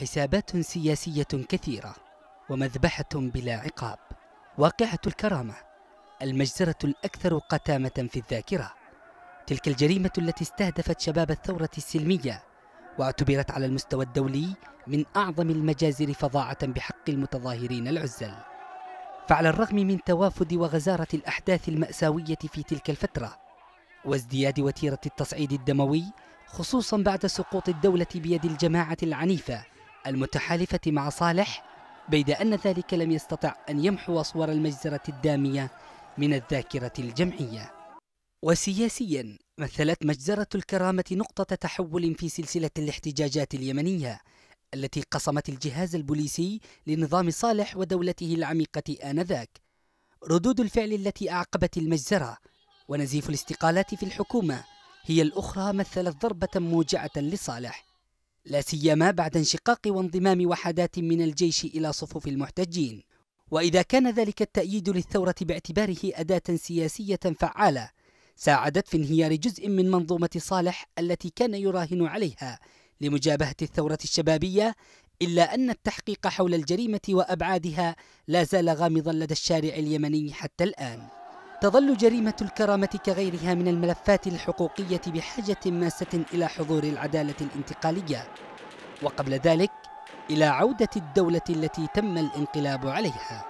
حسابات سياسية كثيرة ومذبحة بلا عقاب واقعة الكرامة المجزرة الأكثر قتامة في الذاكرة تلك الجريمة التي استهدفت شباب الثورة السلمية واعتبرت على المستوى الدولي من أعظم المجازر فظاعة بحق المتظاهرين العزل فعلى الرغم من توافد وغزارة الأحداث المأساوية في تلك الفترة وازدياد وتيرة التصعيد الدموي خصوصا بعد سقوط الدولة بيد الجماعة العنيفة المتحالفة مع صالح بيد أن ذلك لم يستطع أن يمحو صور المجزرة الدامية من الذاكرة الجمعية وسياسيا مثلت مجزرة الكرامة نقطة تحول في سلسلة الاحتجاجات اليمنية التي قصمت الجهاز البوليسي لنظام صالح ودولته العميقة آنذاك ردود الفعل التي أعقبت المجزرة ونزيف الاستقالات في الحكومة هي الأخرى مثلت ضربة موجعة لصالح لا سيما بعد انشقاق وانضمام وحدات من الجيش إلى صفوف المحتجين وإذا كان ذلك التأييد للثورة باعتباره أداة سياسية فعالة ساعدت في انهيار جزء من منظومة صالح التي كان يراهن عليها لمجابهة الثورة الشبابية إلا أن التحقيق حول الجريمة وأبعادها لا زال غامضا لدى الشارع اليمني حتى الآن تظل جريمة الكرامة كغيرها من الملفات الحقوقية بحاجة ماسة إلى حضور العدالة الانتقالية وقبل ذلك إلى عودة الدولة التي تم الانقلاب عليها